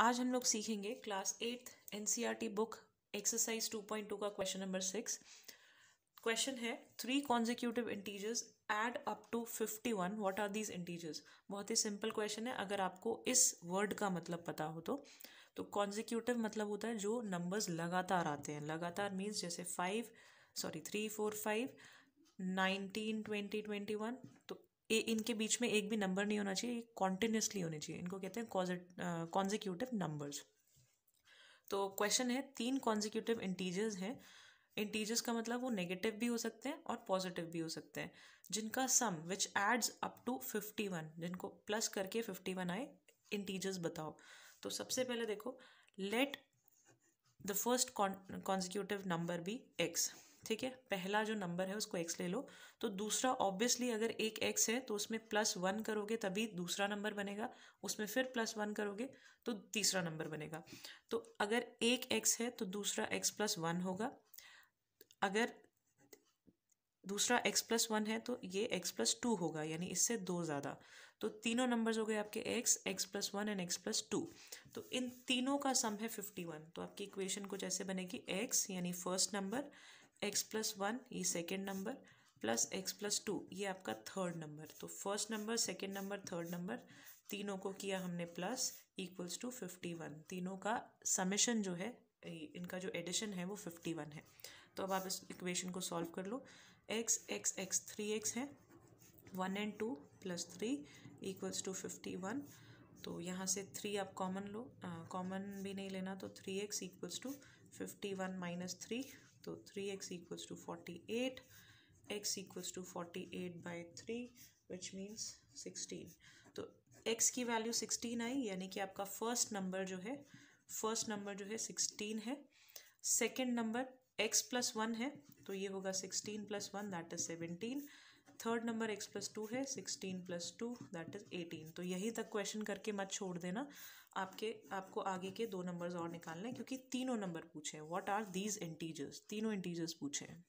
आज हम लोग सीखेंगे class eighth NCERT book exercise 2.2 का क्वेश्चन नंबर सिक्स क्वेश्चन है three consecutive integers add up to 51 one what are these integers बहुत ही सिंपल क्वेश्चन है अगर आपको इस वर्ड का मतलब पता हो तो तो कॉन्जिक्यूटिव मतलब होता है जो नंबर्स लगातार आते हैं लगातार मीन्स जैसे five sorry three four five nineteen twenty twenty one तो ए, इनके बीच में एक भी नंबर नहीं होना चाहिए कॉन्टिन्यूसली होने चाहिए इनको कहते हैं कॉन्जिक्यूटिव नंबर्स तो क्वेश्चन है तीन कॉन्जिक्यूटिव इंटीजर्स हैं इंटीजर्स का मतलब वो नेगेटिव भी हो सकते हैं और पॉजिटिव भी हो सकते हैं जिनका sum which adds up to fifty one जिनको प्लस करके फिफ्टी वन आए इंटीजर्स बताओ तो सबसे पहले देखो let the first consecutive number be x ठीक है पहला जो नंबर है उसको एक्स ले लो तो दूसरा ऑब्वियसली अगर एक एक्स है तो उसमें प्लस वन करोगे तभी दूसरा नंबर बनेगा उसमें फिर प्लस वन करोगे तो तीसरा नंबर बनेगा तो अगर एक एक्स है तो दूसरा एक्स प्लस वन होगा अगर दूसरा एक्स प्लस वन है तो ये एक्स प्लस टू होगा यानी इससे दो ज़्यादा तो तीनों नंबर्स हो गए आपके x x plus one and x plus two तो इन तीनों का सम है फिफ्टी वन तो आपकी इक्वेशन कुछ ऐसे बनेगी एक्स यानी first number x plus one ये second number plus x plus two ये आपका थर्ड नंबर तो first number second number third number तीनों को किया हमने plus equals to fifty one तीनों का समेशन जो है इनका जो एडिशन है वो फिफ्टी वन है तो अब आप इस इक्वेशन को सॉल्व कर लो x x x three x है one and two plus three equals to fifty one तो यहाँ से थ्री आप कॉमन लो कॉमन भी नहीं लेना तो three x equals to fifty one minus three तो three x equals to forty eight x equals to forty eight by three which means sixteen तो एक्स की वैल्यू सिक्सटीन आई यानी कि आपका फर्स्ट नंबर जो है फर्स्ट नंबर जो है सिक्सटीन है second number x plus one है तो ये होगा sixteen plus one that is seventeen third number x plus two है sixteen plus two that is eighteen तो यही तक क्वेश्चन करके मत छोड़ देना आपके आपको आगे के दो नंबर्स और निकालने हैं क्योंकि तीनों नंबर पूछे हैं वॉट आर दीज इंटीजर्स तीनों इंटीजर्स पूछे हैं